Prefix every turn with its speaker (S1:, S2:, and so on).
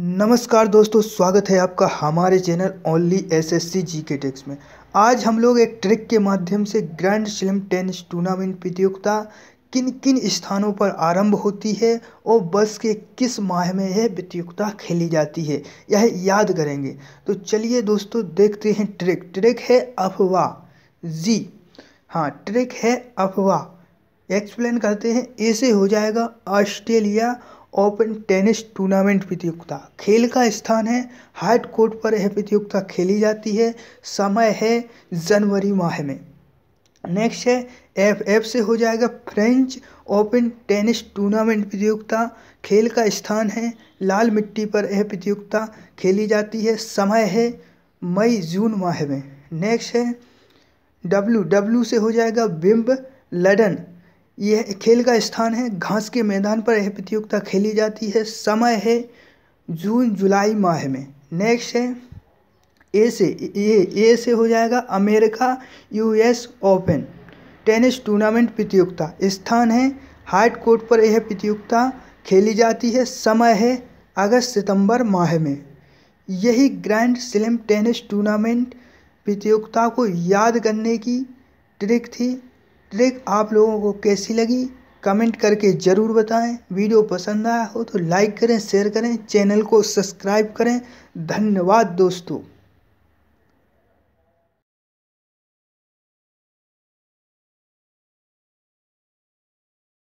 S1: नमस्कार दोस्तों स्वागत है आपका हमारे channel only S S C G K टेक्स में आज हम लोग एक ट्रिक के माध्यम से ग्रैंड स्लम टेनिस टूर्नामेंट प्रतियोगिता किन किन स्थानों पर आरंभ होती है और बस के किस माह में यह प्रतियोगिता खेली जाती है यह याद करेंगे तो चलिए दोस्तों देखते हैं ट्रिक ट्रिक है अफवाह जी हाँ ट्रिक है अफवाह एक्सप्लेन करते हैं ऐसे हो जाएगा ऑस्ट्रेलिया ओपन टेनिस टूर्नामेंट प्रतियोगिता खेल का स्थान है हाइट कोर्ट पर यह प्रतियोगिता खेली जाती है समय है जनवरी माह में नेक्स्ट है एफ एफ से हो जाएगा फ्रेंच ओपन टेनिस टूर्नामेंट प्रतियोगिता खेल का स्थान है लाल मिट्टी पर यह प्रतियोगिता खेली जाती है समय है मई जून माह में नेक्स्ट है डब्लू डब्ल्यू से हो जाएगा बिम्ब लडन यह खेल का स्थान है घास के मैदान पर यह प्रतियोगिता खेली जाती है समय है जून जुलाई माह में नेक्स्ट है ए से ए ए से हो जाएगा America US Open tennis tournament प्रतियोगिता स्थान है हार्ड कोर्ट पर यह प्रतियोगिता खेली जाती है समय है अगस्त सितंबर माह में यही ग्रैंड स्लैम टेनिस टूर्नामेंट प्रतियोगिता को याद करने की ट्रिक थी ट्रिक आप लोगों को कैसी लगी कमेंट करके ज़रूर बताएं वीडियो पसंद आया हो तो लाइक करें शेयर करें चैनल को सब्सक्राइब करें धन्यवाद दोस्तों